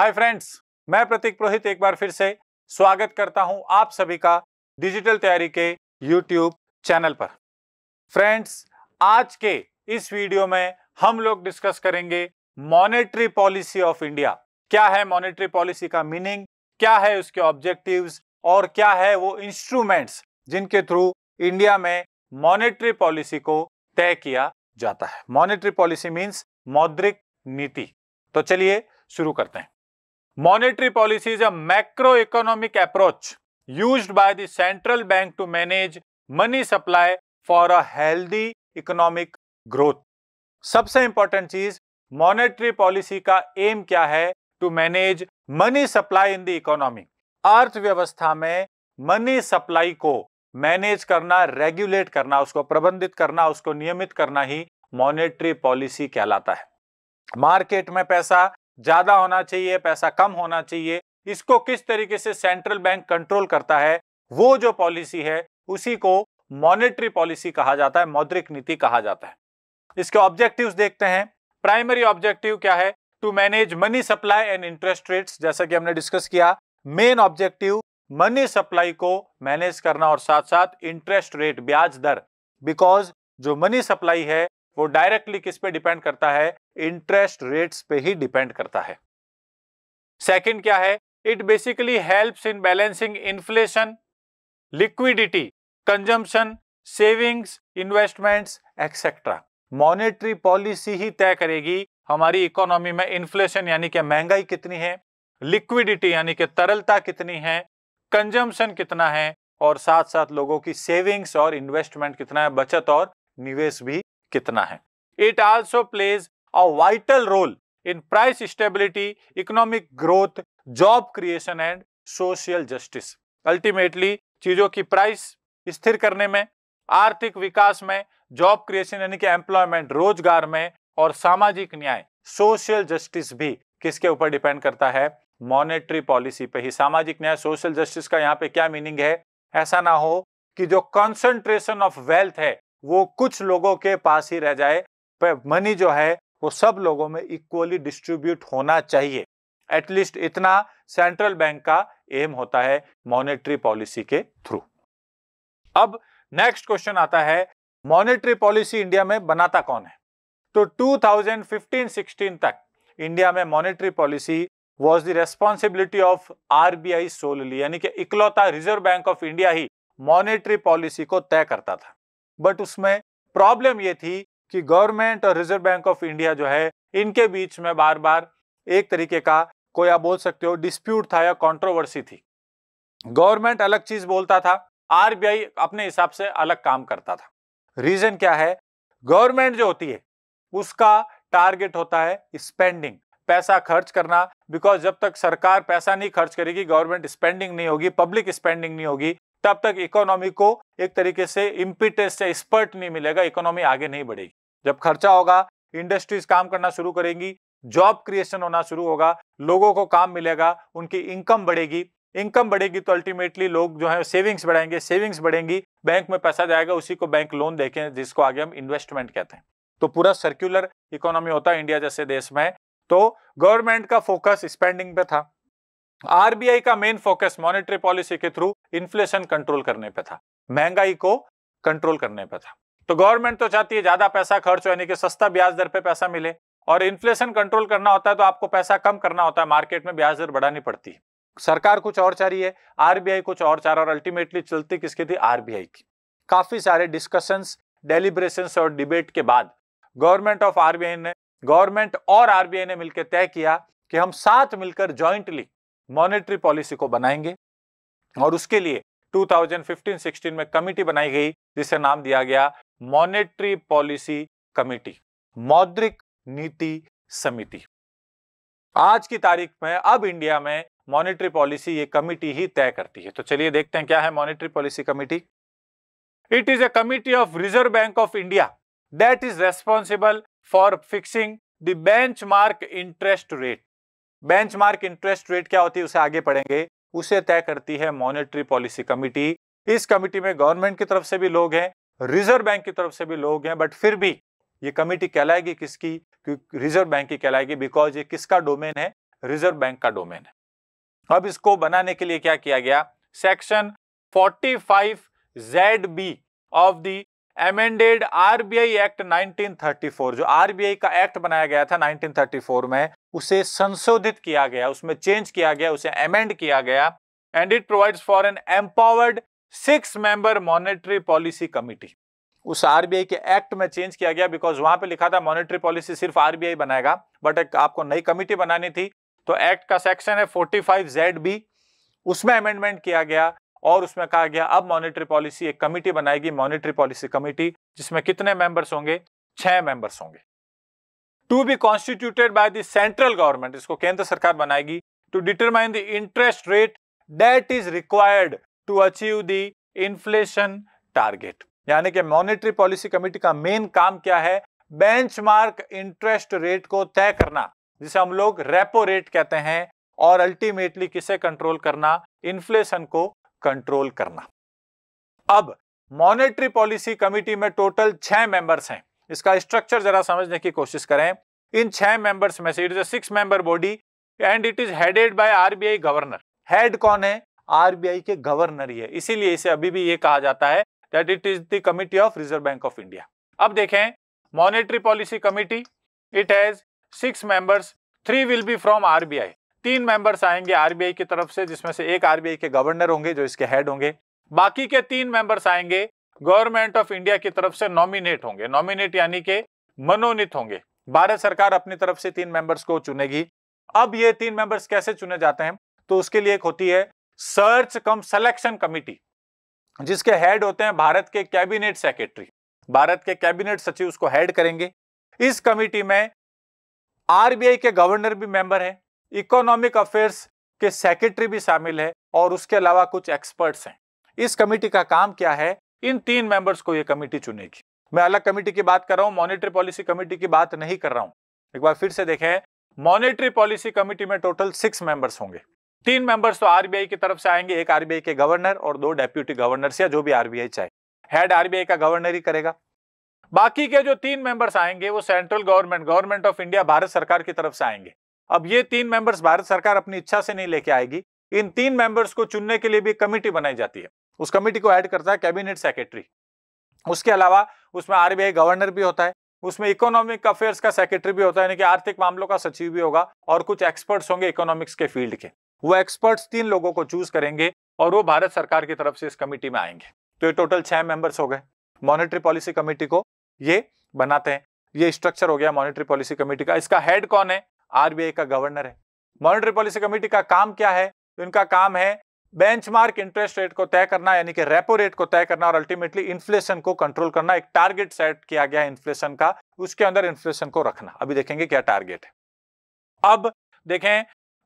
hi friends मैं प्रतीक पुरोहित एक बार फिर से स्वागत करता हूं आप सभी का डिजिटल तैयारी के यूट्यूब चैनल पर फ्रेंड्स आज के इस वीडियो में हम लोग डिस्कस करेंगे मॉनेटरी पॉलिसी ऑफ इंडिया क्या है मॉनेटरी पॉलिसी का मीनिंग क्या है उसके ऑब्जेक्टिव्स और क्या है वो इंस्ट्रूमेंट्स जिनके थ्रू इंडिया में मॉनेटरी पॉलिसी को तय किया जाता है मॉनेटरी पॉलिसी मीन्स मौद्रिक नीति तो चलिए शुरू करते हैं policy is a macro economic approach use by the central bank to manage money supply for a healthy economic growth सबसे इंपॉर्टेंट चीज मॉनेटरी पॉलिसी का एम क्या है to manage money supply in the economy अर्थव्यवस्था में money supply को manage करना regulate करना उसको प्रबंधित करना उसको नियमित करना ही मॉनेटरी पॉलिसी कहलाता है मार्केट में पैसा ज्यादा होना चाहिए पैसा कम होना चाहिए इसको किस तरीके से सेंट्रल बैंक कंट्रोल करता है वो जो पॉलिसी है उसी को मॉनेटरी पॉलिसी कहा जाता है मौद्रिक नीति कहा जाता है इसके ऑब्जेक्टिव्स देखते हैं प्राइमरी ऑब्जेक्टिव क्या है to manage money supply and interest rates जैसा कि हमने डिस्कस किया मेन ऑब्जेक्टिव मनी सप्लाई को मैनेज करना और साथ साथ इंटरेस्ट रेट ब्याज दर बिकॉज जो मनी सप्लाई है वो डायरेक्टली किस पे डिपेंड करता है इंटरेस्ट रेट्स पे ही डिपेंड करता है सेकंड क्या है it basically helps in balancing inflation liquidity consumption savings investments etcetera monetary policy ही तय करेगी हमारी इकोनॉमी में इन्फ्लेशन यानी कि महंगाई कितनी है लिक्विडिटी यानी कि तरलता कितनी है कंजम्पशन कितना है और साथ साथ लोगों की सेविंग्स और इन्वेस्टमेंट कितना है बचत और निवेश भी कितना है it also plays a vital role in price stability economic growth job creation and social justice ultimately चीजों की प्राइस स्थिर करने में आर्थिक विकास में जॉब क्रिएशन यानी कि एम्प्लॉयमेंट रोजगार में और सामाजिक न्याय सोशल जस्टिस भी किसके ऊपर डिपेंड करता है मॉनेटरी पॉलिसी पे ही सामाजिक न्याय सोशल जस्टिस का यहाँ पे क्या मीनिंग है ऐसा ना हो कि जो कंसंट्रेशन ऑफ वेल्थ है वो कुछ लोगों के पास ही रह जाए पर मनी जो है वो सब लोगों में इक्वली डिस्ट्रीब्यूट होना चाहिए एटलीस्ट इतना सेंट्रल बैंक का एम होता है मॉनेटरी पॉलिसी के थ्रू अब नेक्स्ट क्वेश्चन आता है मॉनेटरी पॉलिसी इंडिया में बनाता कौन है तो 2015-16 तक इंडिया में monetary policy was the responsibility of RBI solely यानी कि इकलौता रिजर्व बैंक ऑफ इंडिया ही मॉनेटरी पॉलिसी को तय करता था बट उसमें प्रॉब्लम ये थी कि गवर्नमेंट और रिजर्व बैंक ऑफ इंडिया जो है इनके बीच में बार बार एक तरीके का कोई आप बोल सकते हो डिस्प्यूट था या कंट्रोवर्सी थी गवर्नमेंट अलग चीज बोलता था आरबीआई अपने हिसाब से अलग काम करता था रीजन क्या है गवर्नमेंट जो होती है उसका टारगेट होता है स्पेंडिंग पैसा खर्च करना बिकॉज जब तक सरकार पैसा नहीं खर्च करेगी गवर्नमेंट स्पेंडिंग नहीं होगी पब्लिक स्पेंडिंग नहीं होगी तब तक इकोनॉमी को एक तरीके से इम्पिटेस या स्पर्ट नहीं मिलेगा इकोनॉमी आगे नहीं बढ़ेगी जब खर्चा होगा इंडस्ट्रीज काम करना शुरू करेंगी जॉब क्रिएशन होना शुरू होगा लोगों को काम मिलेगा उनकी इनकम बढ़ेगी इनकम बढ़ेगी तो अल्टीमेटली लोग जो है सेविंग्स बढ़ाएंगे सेविंग्स बढ़ेंगी बैंक में पैसा जाएगा उसी को बैंक लोन देखें जिसको आगे हम इन्वेस्टमेंट कहते हैं तो पूरा सर्क्यूलर इकोनॉमी होता है इंडिया जैसे देश में तो गवर्नमेंट का फोकस स्पेंडिंग पे था आरबीआई का मेन फोकस मॉनेटरी पॉलिसी के थ्रू इन्फ्लेशन कंट्रोल करने पे था महंगाई को कंट्रोल करने पे था तो गवर्नमेंट तो चाहती है ज्यादा पैसा खर्च हो यानी कि सस्ता ब्याज दर पे पैसा मिले और इन्फ्लेशन कंट्रोल करना होता है तो आपको पैसा कम करना होता है मार्केट में ब्याज दर बढ़ानी पड़ती है सरकार कुछ और चाह रही है आरबीआई कुछ और चाह रहा और अल्टीमेटली चलती किसकी थी आरबीआई की काफी सारे डिस्कशंस डेलीब्रेशन और डिबेट के बाद गवर्नमेंट ऑफ आरबीआई ने गवर्नमेंट और आरबीआई ने मिलकर तय किया कि हम साथ मिलकर ज्वाइंटली मॉनेटरी पॉलिसी को बनाएंगे और उसके लिए 2015-16 में कमेटी बनाई गई जिसे नाम दिया गया मॉनेटरी पॉलिसी कमेटी मौद्रिक नीति समिति आज की तारीख में अब इंडिया में मॉनेटरी पॉलिसी ये कमेटी ही तय करती है तो चलिए देखते हैं क्या है monetary policy committee it is a committee of Reserve Bank of India that is responsible for fixing the mark interest rate benchmark interest rate क्या होती है उसे आगे पढ़ेंगे उसे तय करती है मॉनेटरी पॉलिसी कमिटी इस कमिटी में गवर्नमेंट की तरफ से भी लोग हैं रिजर्व बैंक की तरफ से भी लोग हैं बट फिर भी ये कमेटी कहलाएगी किसकी रिजर्व बैंक की कहलाएगी बिकॉज ये किसका डोमेन है रिजर्व बैंक का डोमेन है अब इसको बनाने के लिए क्या किया गया section 45 Z B of the amended RBI act 1934 जो आरबीआई का एक्ट बनाया गया था 1934 में उसे संशोधित किया गया उसमें चेंज किया गया उसे एमेंड किया गया and it provides for an empowered six member monetary policy committee उस आरबीआई के एक्ट में चेंज किया गया बिकॉज वहां पे लिखा था मॉनेटरी पॉलिसी सिर्फ आरबीआई बनाएगा बट एक आपको नई कमिटी बनानी थी तो एक्ट का सेक्शन है 45 फाइव उसमें अमेंडमेंट किया गया और उसमें कहा गया अब मॉनेटरी पॉलिसी एक कमेटी बनाएगी मॉनेटरी पॉलिसी कमेटी जिसमें कितने मेंबर्स होंगे छह मेंबर्स होंगे to be constituted by the central government इसको केंद्र सरकार बनाएगी to determine the interest rate that is required to achieve the inflation target यानी कि मॉनिटरी पॉलिसी कमेटी का मेन काम क्या है बेंचमार्क इंटरेस्ट रेट को तय करना जिसे हम लोग रेपो रेट कहते हैं और अल्टीमेटली किसे कंट्रोल करना इन्फ्लेशन को कंट्रोल करना अब मॉनेटरी पॉलिसी कमिटी में टोटल छह मेंबर्स हैं इसका स्ट्रक्चर जरा समझने की कोशिश करें इन छह मेंबर्स में से it is six member body and it is headed by RBI governor head कौन है आरबीआई के गवर्नर ही है इसीलिए इसे अभी भी ये कहा जाता है that it is the committee of Reserve Bank of India अब देखें monetary policy committee it has six members three will be from RBI तीन मेंबर्स आएंगे आरबीआई की तरफ से जिसमें से एक आरबीआई के गवर्नर होंगे जो इसके हेड होंगे बाकी के तीन मेंबर्स आएंगे गवर्नमेंट ऑफ इंडिया की तरफ से नॉमिनेट होंगे नॉमिनेट यानी के मनोनीत होंगे भारत सरकार अपनी तरफ से तीन मेंबर्स को चुनेगी अब ये तीन मेंबर्स कैसे चुने जाते हैं तो उसके लिए एक होती है सर्च कम सिलेक्शन कमिटी जिसके हेड होते हैं भारत के कैबिनेट सेक्रेटरी भारत के कैबिनेट सचिव उसको हेड करेंगे इस कमिटी में आरबीआई के गवर्नर भी मेंबर है इकोनॉमिक अफेयर्स के सेक्रेटरी भी शामिल है और उसके अलावा कुछ एक्सपर्ट्स हैं इस कमेटी का काम क्या है इन तीन मेंबर्स को यह कमेटी चुनेगी मैं अलग कमेटी की बात कर रहा हूं मॉनेटरी पॉलिसी कमेटी की बात नहीं कर रहा हूं एक बार फिर से देखें मॉनेटरी पॉलिसी कमेटी में टोटल सिक्स मेंबर्स होंगे तीन मेंबर्स तो आरबीआई की तरफ से आएंगे एक आरबीआई के गवर्नर और दो डेप्यूटी गवर्नर या जो भी आरबीआई चाहे हेड आरबीआई का गवर्नर ही करेगा बाकी के जो तीन मेंबर्स आएंगे वो central government government of India Bharat सरकार की तरफ से आएंगे अब ये तीन मेंबर्स भारत सरकार अपनी इच्छा से नहीं लेके आएगी इन तीन मेंबर्स को चुनने के लिए भी कमेटी बनाई जाती है उस कमेटी को ऐड करता है कैबिनेट सेक्रेटरी उसके अलावा उसमें आरबीआई गवर्नर भी होता है उसमें इकोनॉमिक अफेयर्स का सेक्रेटरी भी होता है यानी कि आर्थिक मामलों का सचिव भी होगा और कुछ एक्सपर्ट्स होंगे इकोनॉमिक्स के फील्ड के वो एक्सपर्ट्स तीन लोगों को चूज करेंगे और वो भारत सरकार की तरफ से इस कमेटी में आएंगे तो ये टोटल छह मेंबर्स हो गए मॉनिटरी पॉलिसी कमेटी को ये बनाते हैं ये स्ट्रक्चर हो गया मॉनिटरी पॉलिसी कमेटी का इसका हेड कौन है आरबीआई का गवर्नर है मॉनिटरी पॉलिसी कमेटी का काम क्या है तो इनका काम है बेंचमार्क इंटरेस्ट रेट को तय करना यानी कि रेपो रेट को तय करना और अल्टीमेटली इन्फ्लेशन को कंट्रोल करना एक टारगेट सेट किया गया है इन्फ्लेशन का उसके अंदर इन्फ्लेशन को रखना अभी देखेंगे क्या टारगेट है अब देखें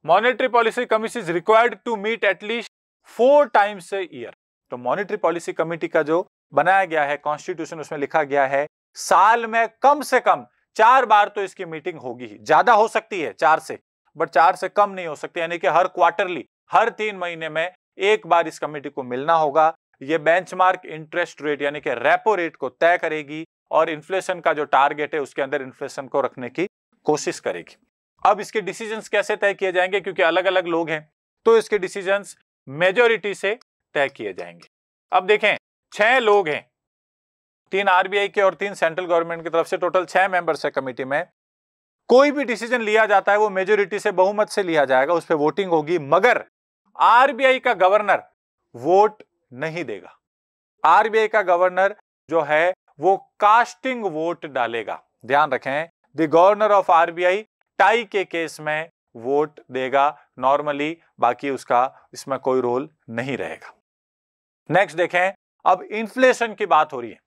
monetary policy committee is required to meet at least four times a year तो मॉनेटरी पॉलिसी कमेटी का जो बनाया गया है कॉन्स्टिट्यूशन उसमें लिखा गया है साल में कम से कम चार बार तो इसकी मीटिंग होगी ही ज्यादा हो सकती है चार से बट चार से कम नहीं हो सकती यानी कि हर क्वार्टरली हर तीन महीने में एक बार इस कमेटी को मिलना होगा ये बेंचमार्क इंटरेस्ट रेट यानी कि रेपो रेट को तय करेगी और इन्फ्लेशन का जो टारगेट है उसके अंदर इन्फ्लेशन को रखने की कोशिश करेगी अब इसके डिसीजन कैसे तय किए जाएंगे क्योंकि अलग अलग लोग हैं तो इसके डिसीजन मेजोरिटी से तय किए जाएंगे अब देखें छह लोग हैं तीन आरबीआई के और तीन सेंट्रल गवर्नमेंट की तरफ से टोटल छह मेंबर्स है कमेटी में कोई भी डिसीजन लिया जाता है वो मेजोरिटी से बहुमत से लिया जाएगा उस पर वोटिंग होगी मगर आरबीआई का गवर्नर वोट नहीं देगा आरबीआई का गवर्नर जो है वो कास्टिंग वोट डालेगा ध्यान रखें the governor of RBI tie के केस में वोट देगा नॉर्मली बाकी उसका इसमें कोई रोल नहीं रहेगा नेक्स्ट देखें अब इन्फ्लेशन की बात हो रही है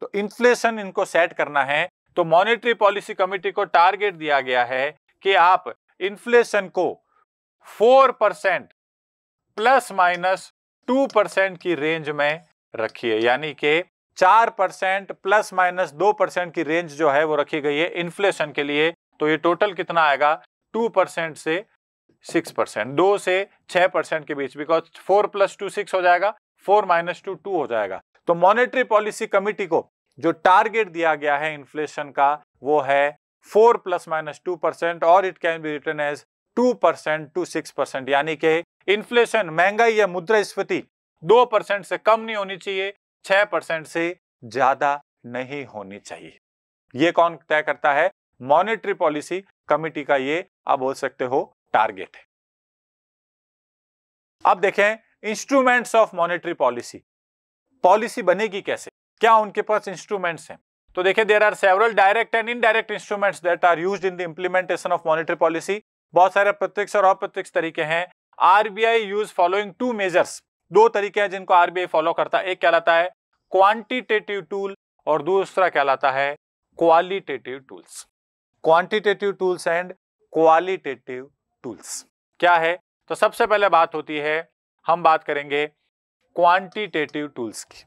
तो इन्फ्लेशन इनको सेट करना है तो मॉनेटरी पॉलिसी कमिटी को टारगेट दिया गया है कि आप इन्फ्लेशन को four percent plus minus two percent की रेंज में रखिए यानी कि चार परसेंट प्लस माइनस दो परसेंट की रेंज जो है वो रखी गई है इन्फ्लेशन के लिए तो ये टोटल कितना आएगा टू परसेंट से सिक्स परसेंट दो से 6% परसेंट के बीच because four plus two six हो जाएगा फोर माइनस टू टू हो जाएगा तो मॉनेटरी पॉलिसी कमिटी को जो टारगेट दिया गया है इन्फ्लेशन का वो है four plus minus two percent और it can be written as two percent to six percent यानी कि इन्फ्लेशन महंगाई या मुद्रास्फीति दो परसेंट से कम नहीं होनी चाहिए छह परसेंट से ज्यादा नहीं होनी चाहिए ये कौन तय करता है मॉनेटरी पॉलिसी कमिटी का ये आप बोल सकते हो टारगेट है अब देखें instruments of monetary policy policy बनेगी कैसे क्या उनके पास इंस्ट्रूमेंट्स हैं तो देखिए there are several direct and indirect instruments that are use in the implementation of monetary policy बहुत सारे प्रत्यक्ष और अप्रत्यक्ष तरीके हैं RBI use following two measures दो तरीके हैं जिनको आरबीआई फॉलो करता है एक कहलाता है क्वांटिटेटिव टूल और दूसरा कहलाता है qualitative tools quantitative tools and qualitative tools क्या है तो सबसे पहले बात होती है हम बात करेंगे क्वांटिटेटिव टूल्स की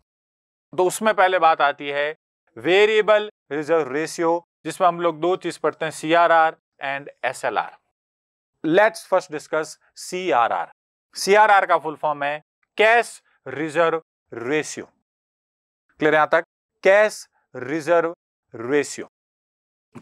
तो उसमें पहले बात आती है वेरिएबल रिजर्व रेशियो जिसमें हम लोग दो चीज पढ़ते हैं C R R and S L R let's first discuss C R R C R R का फुल फॉर्म है कैश रिजर्व रेशियो क्लियर यहां तक कैश रिजर्व रेशियो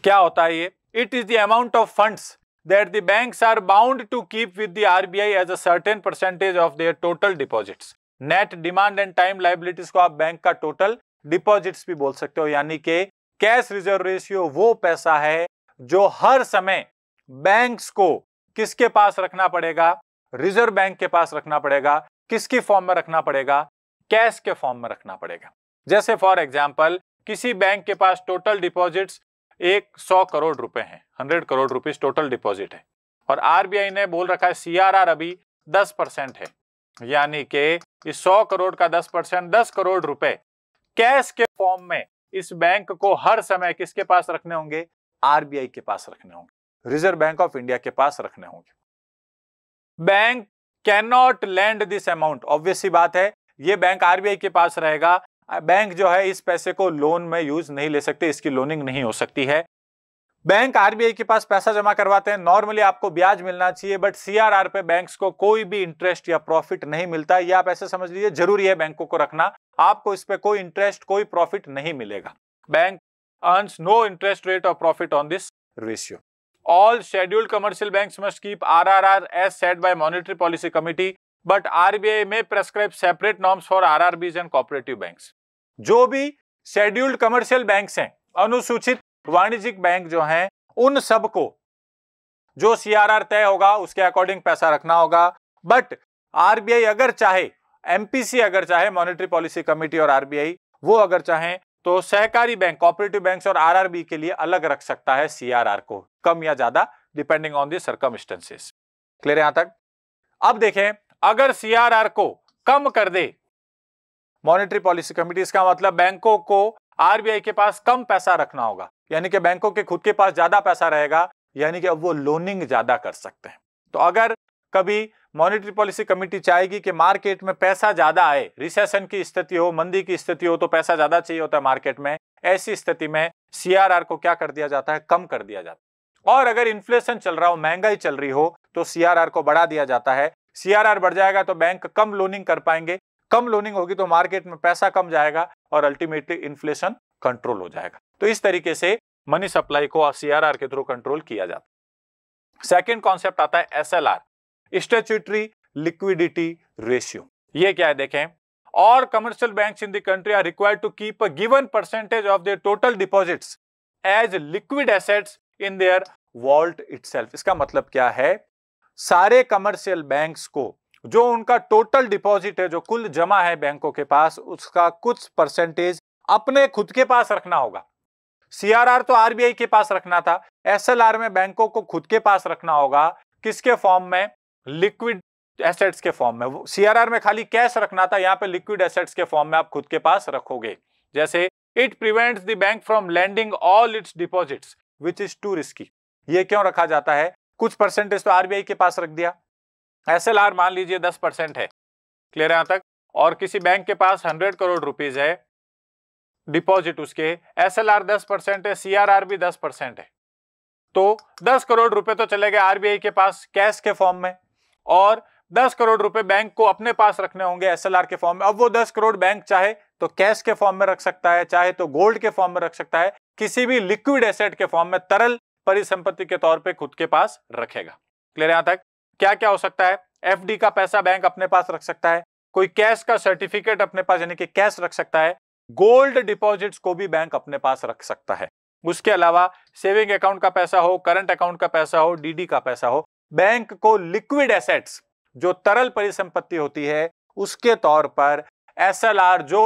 क्या होता है ये it is the amount of funds that the banks are bound to keep with the RBI as a certain percentage of their total deposits net demand and time liabilities को आप bank का total deposits भी बोल सकते हो यानी कि cash reserve ratio वो पैसा है जो हर समय बैंक्स को किसके पास रखना पड़ेगा रिजर्व बैंक के पास रखना पड़ेगा किसकी फॉर्म में रखना पड़ेगा कैश के फॉर्म में रखना पड़ेगा जैसे फॉर एग्जाम्पल किसी बैंक के पास टोटल डिपॉजिट्स एक सौ करोड़ रुपए हैं hundred crore rupees total deposit है और आरबीआई ने बोल रखा है सीआरआर अभी दस परसेंट है यानी के इस सौ करोड़ का दस परसेंट दस करोड़ रुपए कैश के फॉर्म में इस बैंक को हर समय किसके पास रखने होंगे आरबीआई के पास रखने होंगे रिजर्व बैंक ऑफ इंडिया के पास रखने होंगे bank cannot lend this amount obvious बात है ये बैंक आरबीआई के पास रहेगा बैंक जो है इस पैसे को लोन में यूज नहीं ले सकते इसकी लोनिंग नहीं हो सकती है बैंक आरबीआई के पास पैसा जमा करवाते हैं नॉर्मली आपको ब्याज मिलना चाहिए बट सीआरआर पे बैंक्स को कोई भी इंटरेस्ट या प्रॉफिट नहीं मिलता या आप ऐसे समझ लीजिए जरूरी है बैंकों को रखना आपको इस पर कोई इंटरेस्ट कोई प्रॉफिट नहीं मिलेगा bank earns no interest rate of profit on this ratio all scheduled commercial bank must keep R R R S set by monetary policy committee but RBI may prescribe separate norms for RRBs and cooperative bank जो भी scheduled commercial bank है अनुसूचित वाणिज्यिक bank जो हैं उन सबको जो सीआरआर तय होगा उसके अकॉर्डिंग पैसा रखना होगा बट आरबीआई अगर चाहे एमपीसी अगर चाहे मॉनेटरी पॉलिसी कमेटी और आरबीआई वो अगर चाहे तो सहकारी बैंक कॉपरेटिव बैंक और आरआरबी के लिए अलग रख सकता है सीआरआर को कम या ज्यादा depending on the circumstances clear यहां तक अब देखें अगर सीआरआर को कम कर दे मॉनेटरी पॉलिसी कमेटी इसका मतलब बैंकों को आरबीआई के पास कम पैसा रखना होगा यानी कि बैंकों के खुद के पास ज्यादा पैसा रहेगा यानी कि अब वो लोनिंग ज्यादा कर सकते हैं तो अगर कभी मॉनेटरी पॉलिसी कमेटी चाहेगी कि मार्केट में पैसा ज्यादा आए रिसेशन की स्थिति हो मंदी की स्थिति हो तो पैसा ज्यादा चाहिए होता है मार्केट में ऐसी स्थिति में सीआरआर को क्या कर दिया जाता है कम कर दिया जाता है और अगर इन्फ्लेशन चल रहा हो महंगाई चल रही हो तो सीआरआर को बढ़ा दिया जाता है सीआरआर बढ़ जाएगा तो बैंक कम लोनिंग कर पाएंगे कम लोनिंग होगी तो मार्केट में पैसा कम जाएगा और अल्टीमेटली इन्फ्लेशन कंट्रोल हो जाएगा तो इस तरीके से मनी सप्लाई को सीआरआर के थ्रू कंट्रोल किया जाता है सेकेंड कॉन्सेप्ट आता है S L R statutory liquidity ratio ये क्या है देखें और commercial bank in the country are required to keep a given percentage of their total deposits as liquid assets in their vault itself इसका मतलब क्या है सारे कमर्शियल बैंक्स को जो उनका टोटल डिपॉजिट है जो कुल जमा है बैंकों के पास उसका कुछ परसेंटेज अपने खुद के पास रखना होगा सीआरआर तो आरबीआई के पास रखना था एसएलआर में बैंकों को खुद के पास रखना होगा किसके फॉर्म में लिक्विड एसेट्स के फॉर्म में सीआरआर में खाली कैश रखना था यहाँ पे लिक्विड एसेट्स के फॉर्म में आप खुद के पास रखोगे जैसे it prevent the bank from lending all its deposit which is too risky ये क्यों रखा जाता है कुछ परसेंटेज तो आरबीआई के पास रख दिया एस मान लीजिए दस परसेंट है क्लियर यहां तक और किसी बैंक के पास हंड्रेड करोड़ रुपीज है डिपॉजिट उसके एस एल आर दस परसेंट है सी आर आर भी दस परसेंट है तो दस करोड़ रुपए तो चले गए आरबीआई के पास कैश के फॉर्म में और दस करोड़ रुपए बैंक को अपने पास रखने होंगे एस एल आर के फॉर्म में अब वो दस करोड़ बैंक चाहे तो कैश के फॉर्म में रख सकता है चाहे तो गोल्ड के फॉर्म में रख सकता है किसी भी लिक्विड एसेट के फॉर्म में तरल परिसंपत्ति के तौर पर खुद के पास रखेगा क्लियर यहां तक क्या क्या हो सकता है एफ का पैसा बैंक अपने पास रख सकता है कोई कैश का सर्टिफिकेट अपने पास यानी कि कैश रख सकता है गोल्ड डिपॉजिट्स को भी बैंक अपने पास रख सकता है उसके अलावा सेविंग अकाउंट का पैसा हो करंट अकाउंट का पैसा हो डीडी का पैसा हो बैंक को लिक्विड एसेट्स जो तरल परिसंपत्ति होती है उसके तौर पर एसएलआर जो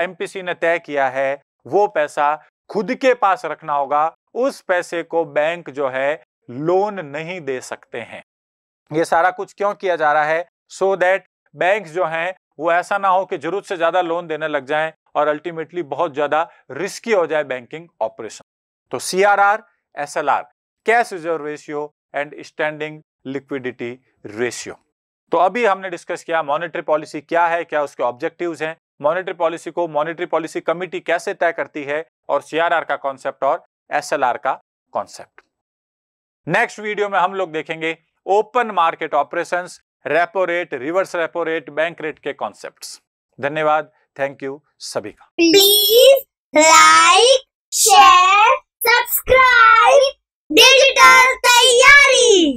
एमपीसी ने तय किया है वो पैसा खुद के पास रखना होगा उस पैसे को बैंक जो है लोन नहीं दे सकते हैं ये सारा कुछ क्यों किया जा रहा है सो दैट बैंक जो हैं वो ऐसा ना हो कि जरूरत से ज्यादा लोन देने लग जाएं और अल्टीमेटली बहुत ज़्यादा रिस्की हो जाए बैंकिंग ऑपरेशन तो C R R S L R cash reserve ratio and standing liquidity ratio तो अभी हमने डिस्कस किया मॉनेटरी पॉलिसी क्या है क्या उसके ऑब्जेक्टिव्स हैं मॉनेटरी पॉलिसी को मॉनेटरी पॉलिसी कमिटी कैसे तय करती है और सीआरआर का कॉन्सेप्ट और एसएलआर का कॉन्सेप्ट नेक्स्ट वीडियो में हम लोग देखेंगे open market operations repo rate reverse repo rate bank rate के कॉन्सेप्ट धन्यवाद थैंक यू सभी का please like share subscribe digital तैयारी